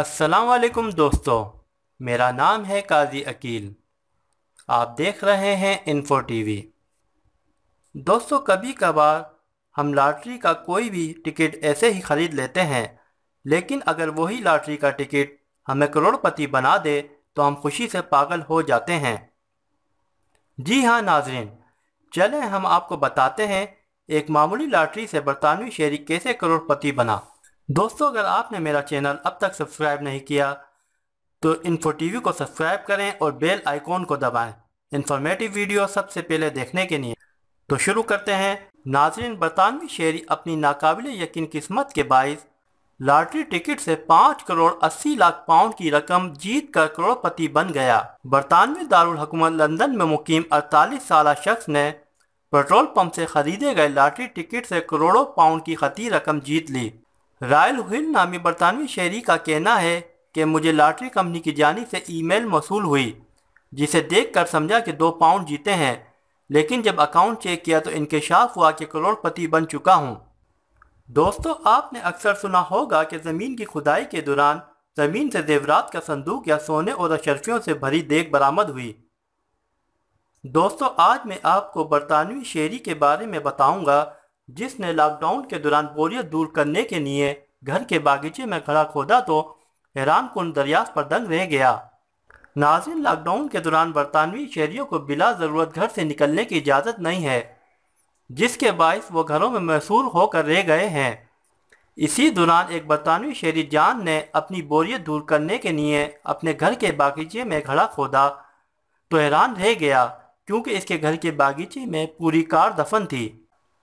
अस्सलाम दोस्तों मेरा नाम है काजी अकील आप देख रहे हैं इन्फो टीवी दोस्तों कभी कभार हम लॉटरी का कोई भी टिकट ऐसे ही ख़रीद लेते हैं लेकिन अगर वही लॉटरी का टिकट हमें करोड़पति बना दे तो हम खुशी से पागल हो जाते हैं जी हाँ नाजरीन चलें हम आपको बताते हैं एक मामूली लॉटरी से बरतानवी शेरी कैसे करोड़पति बना दोस्तों अगर आपने मेरा चैनल अब तक सब्सक्राइब नहीं किया तो इन्फो टी को सब्सक्राइब करें और बेल आइकॉन को दबाएं इन्फॉर्मेटिव वीडियो सबसे पहले देखने के लिए तो शुरू करते हैं नाजरीन बरतानवी शेरी अपनी नाकबिल यकीन किस्मत के बायस लॉटरी टिकट से पाँच करोड़ अस्सी लाख पाउंड की रकम जीत कर करोड़पति बन गया बरतानवी दारकूमत लंदन में मुकीम अड़तालीस साल शख्स ने पेट्रोल पंप से खरीदे गए लॉटरी टिकट से करोड़ों पाउंड की खती रकम जीत ली रायल हुइन नामी बरतानवी शहरी का कहना है कि मुझे लॉटरी कंपनी की जानी से ईमेल मौसूल हुई जिसे देखकर समझा कि दो पाउंड जीते हैं लेकिन जब अकाउंट चेक किया तो इनकशाफ हुआ कि करोड़पति बन चुका हूँ दोस्तों आपने अक्सर सुना होगा कि ज़मीन की खुदाई के दौरान ज़मीन से जेवरात का संदूक या सोने और अशरफियों से भरी देख बरामद हुई दोस्तों आज मैं आपको बरतानवी शेरी के बारे में बताऊंगा जिसने लॉकडाउन के दौरान बोरियत दूर करने के लिए घर के बागीचे में खड़ा खोदा तो हैरान कन दरिया पर दंग रह गया नाजिन लॉकडाउन के दौरान बरतानवी शहरियों को बिला ज़रूरत घर से निकलने की इजाज़त नहीं है जिसके बायस वो घरों में मैसूर होकर रह गए हैं इसी दौरान एक बरतानवी शहरी जान ने अपनी बोरियत दूर करने के लिए अपने घर के बागीचे में खड़ा खोदा तो हैरान रह गया क्योंकि इसके घर के बागीचे में पूरी कार दफन थी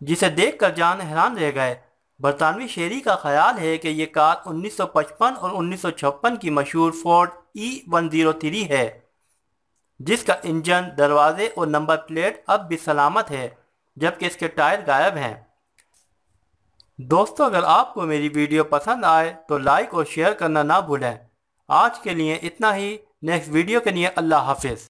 जिसे देख कर जान हैरान रह गए बरतानवी शेरी का ख्याल है कि ये कार 1955 और 1956 की मशहूर फोर्ड e ई थ्री है जिसका इंजन दरवाजे और नंबर प्लेट अब भी सलामत है जबकि इसके टायर गायब हैं दोस्तों अगर आपको मेरी वीडियो पसंद आए तो लाइक और शेयर करना ना भूलें आज के लिए इतना ही नेक्स्ट वीडियो के लिए अल्लाह हाफिज़